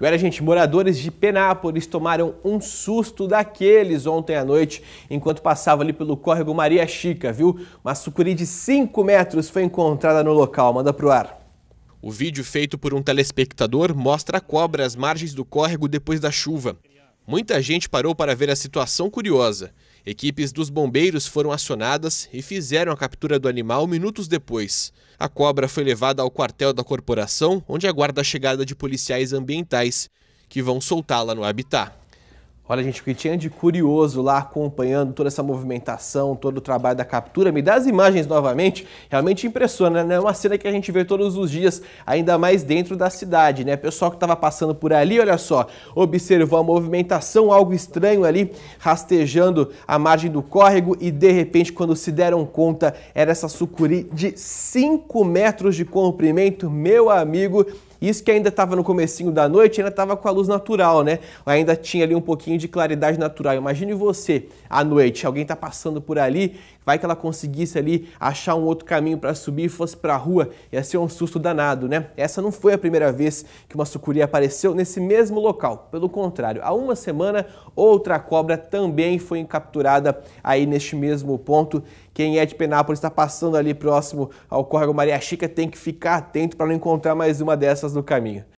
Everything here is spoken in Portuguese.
E olha, gente, moradores de Penápolis tomaram um susto daqueles ontem à noite enquanto passava ali pelo córrego Maria Chica, viu? Uma sucuri de 5 metros foi encontrada no local. Manda pro ar. O vídeo feito por um telespectador mostra a cobra às margens do córrego depois da chuva. Muita gente parou para ver a situação curiosa. Equipes dos bombeiros foram acionadas e fizeram a captura do animal minutos depois. A cobra foi levada ao quartel da corporação, onde aguarda a chegada de policiais ambientais, que vão soltá-la no habitat. Olha, gente, o que tinha de curioso lá acompanhando toda essa movimentação, todo o trabalho da captura. Me dá as imagens novamente, realmente impressiona, né? É uma cena que a gente vê todos os dias, ainda mais dentro da cidade, né? Pessoal que estava passando por ali, olha só, observou a movimentação, algo estranho ali, rastejando a margem do córrego e de repente, quando se deram conta, era essa sucuri de 5 metros de comprimento, meu amigo isso que ainda estava no comecinho da noite, ainda estava com a luz natural, né? Ainda tinha ali um pouquinho de claridade natural. Imagine você à noite, alguém está passando por ali, vai que ela conseguisse ali achar um outro caminho para subir e fosse para a rua, ia ser um susto danado, né? Essa não foi a primeira vez que uma sucuri apareceu nesse mesmo local. Pelo contrário, há uma semana outra cobra também foi capturada aí neste mesmo ponto quem é de Penápolis está passando ali próximo ao córrego Maria Chica tem que ficar atento para não encontrar mais uma dessas no caminho.